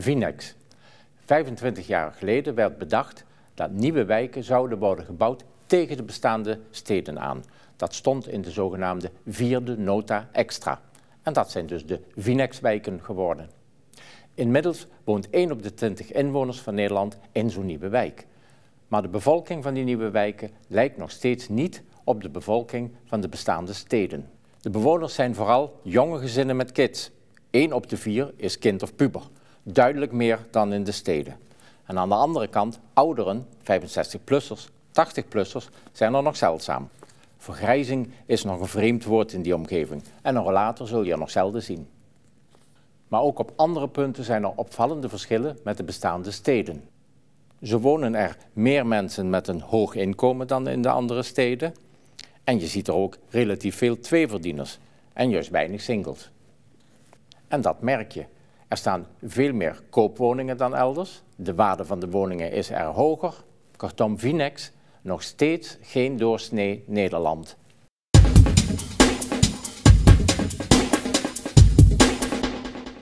Vinex. 25 jaar geleden werd bedacht dat nieuwe wijken zouden worden gebouwd tegen de bestaande steden aan. Dat stond in de zogenaamde vierde nota extra. En dat zijn dus de Vinex-wijken geworden. Inmiddels woont 1 op de 20 inwoners van Nederland in zo'n nieuwe wijk. Maar de bevolking van die nieuwe wijken lijkt nog steeds niet op de bevolking van de bestaande steden. De bewoners zijn vooral jonge gezinnen met kids. 1 op de 4 is kind of puber duidelijk meer dan in de steden. En aan de andere kant, ouderen, 65-plussers, 80-plussers, zijn er nog zeldzaam. Vergrijzing is nog een vreemd woord in die omgeving en nog later zul je er nog zelden zien. Maar ook op andere punten zijn er opvallende verschillen met de bestaande steden. Zo wonen er meer mensen met een hoog inkomen dan in de andere steden. En je ziet er ook relatief veel tweeverdieners en juist weinig singles. En dat merk je. Er staan veel meer koopwoningen dan elders. De waarde van de woningen is er hoger. Kortom, Vinex nog steeds geen doorsnee Nederland.